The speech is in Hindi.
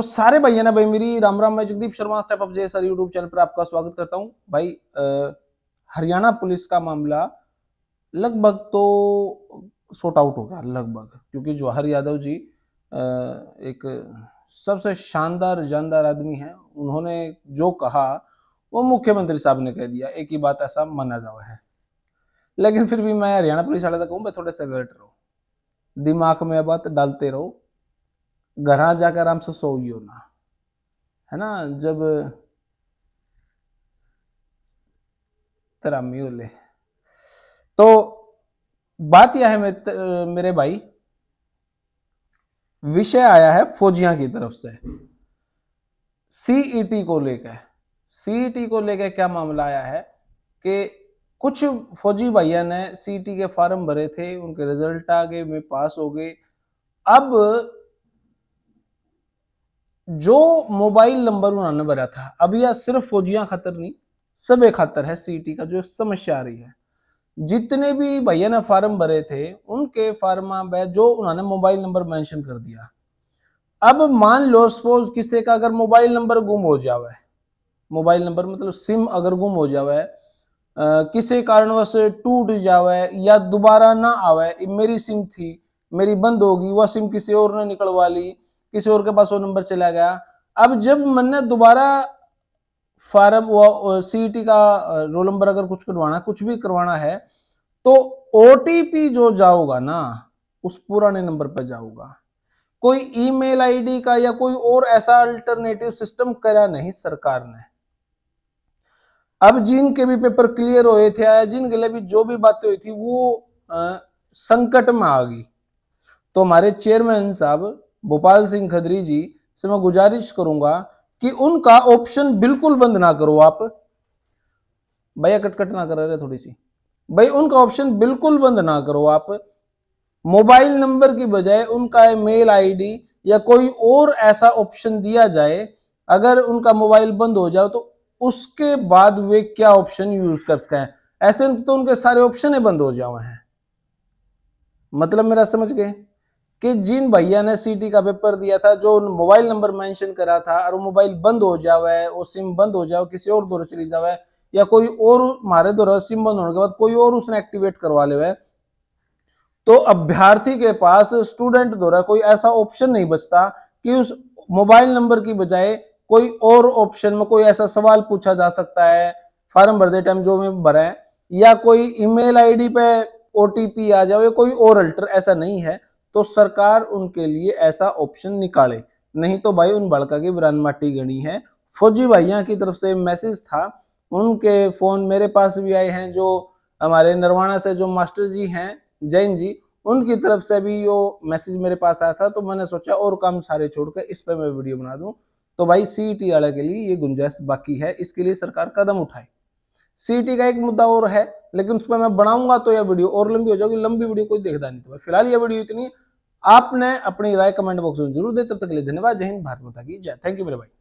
तो सारे भैया ना भाई मेरी राम राम मैं Jagdeep Sharma step up sir YouTube channel पर आपका स्वागत करता हूं भाई हरियाणा पुलिस का मामला लगभग तो सॉर्ट आउट हो गया लगभग क्योंकि जवाहर यादव जी आ, एक सबसे शानदार जानदार आदमी है उन्होंने जो कहा वो मुख्यमंत्री साहब ने कह दिया एक ही बात ऐसा माना जावा है लेकिन फिर भी मैं हरियाणा पुलिस वाले तक हूँ मैं थोड़े से अलर्ट रहो दिमाग में बात डालते रहो घर जाकर आराम से सोइयो ना है ना जब तेरा म्यूल तो बात यह है मेरे भाई विषय आया है फौजिया की तरफ से सीईटी e को लेकर सीईटी e को लेकर क्या मामला आया है कि कुछ फौजी भैया ने सीईटी e के फॉर्म भरे थे उनके रिजल्ट आ गए में पास हो गए अब जो मोबाइल नंबर उन्होंने भरा था अब यह सिर्फ फौजिया खतर नहीं सब खतर है सीटी e का जो समस्या आ रही है जितने भी भैया ने फार्म भरे थे उनके फार्मा में जो उन्होंने मोबाइल नंबर मेंशन कर दिया अब मान लो सपोज किसी का अगर मोबाइल नंबर गुम हो जावे मोबाइल नंबर मतलब सिम अगर गुम हो जावे किसी कारणवश टूट जावे या दोबारा ना आवे मेरी सिम थी मेरी बंद होगी वह सिम किसी और ने निकलवा ली किसी और के पास वो नंबर चला गया अब जब मैंने दोबारा फार्म टी e का रोल नंबर अगर कुछ करवाना कुछ भी करवाना है तो ओटीपी जो जाओगा ना उस पुराने नंबर पर जाओगा कोई ईमेल आईडी का या कोई और ऐसा अल्टरनेटिव सिस्टम करा नहीं सरकार ने अब जिनके भी पेपर क्लियर हुए थे या जिनके लिए भी जो भी बातें हुई थी वो आ, संकट में आ गई तो हमारे चेयरमैन साहब भोपाल सिंह खदरी जी से मैं गुजारिश करूंगा कि उनका ऑप्शन बिल्कुल बंद ना करो आप भैया कटकट ना करा रहे थोड़ी सी भाई उनका ऑप्शन बिल्कुल बंद ना करो आप मोबाइल नंबर की बजाय उनका मेल आईडी या कोई और ऐसा ऑप्शन दिया जाए अगर उनका मोबाइल बंद हो जाए तो उसके बाद वे क्या ऑप्शन यूज कर सकें ऐसे तो उनके सारे ऑप्शन बंद हो जाए हैं मतलब मेरा समझ गए कि जिन भैया ने सीटी का पेपर दिया था जो मोबाइल नंबर मेंशन करा था और वो मोबाइल बंद हो जावे वो सिम बंद हो जाओ किसी और दौरे चली जावे या कोई और मारे दौरा सिम बंद होने के बाद कोई और उसने एक्टिवेट करवा ले तो अभ्यर्थी के पास स्टूडेंट द्वारा कोई ऐसा ऑप्शन नहीं बचता कि उस मोबाइल नंबर की बजाय कोई और ऑप्शन में कोई ऐसा सवाल पूछा जा सकता है फॉर्म भरते टाइम जो में भरा है या कोई ईमेल आईडी पे ओटीपी आ जाओ या कोई और अल्टर ऐसा नहीं है तो सरकार उनके लिए ऐसा ऑप्शन निकाले नहीं तो भाई उन बड़का की माटी गणी है फौजी भाइयों की तरफ से मैसेज था उनके फोन मेरे पास भी आए हैं जो हमारे नरवाणा से जो मास्टर जी हैं जैन जी उनकी तरफ से भी यो मैसेज मेरे पास आया था तो मैंने सोचा और काम सारे छोड़कर इस पर मैं वीडियो बना दूं तो भाई सी e वाले के लिए ये गुंजाइश बाकी है इसके लिए सरकार कदम उठाए सी e का एक मुद्दा और है लेकिन उसमें मैं बनाऊंगा तो यह वीडियो और लंबी हो जाएगी लंबी वीडियो कोई देखता नहीं तो फिलहाल यह वीडियो इतनी आपने अपनी राय कमेंट बॉक्स में जरूर दे तब तक के लिए धन्यवाद जय हिंद भारत माता की जय थैंक यू मेरे भाई